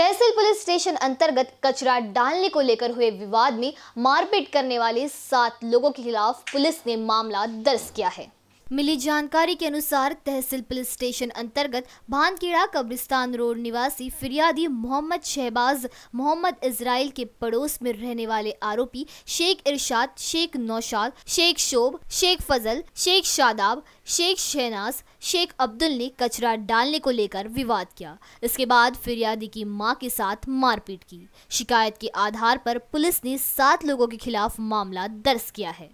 तहसील police station अंतर्गत कचरा डालने को लेकर हुए विवाद में मारपीट करने वाले सात लोगों के खिलाफ पुलिस ने मामला दर्ज किया है मिली जानकारी के अनुसार तहसील पुलिस स्टेशन अंतर्गत भानकीड़ा कब्रिस्तान रोड निवासी फिरियादी मोहम्मद शहबाज मोहम्मद इसराइल के पड़ोस में रहने वाले आरोपी शेख इरशाद शेख नौशाद शेख शोब शेख फजल शेख शादाब शेख शहनाज शेख अब्दुल ने कचरा डालने को लेकर विवाद किया इसके बाद फिरियादी की मां के साथ मारपीट की शिकायत के आधार पर पुलिस ने सात लोगों के खिलाफ मामला दर्ज किया है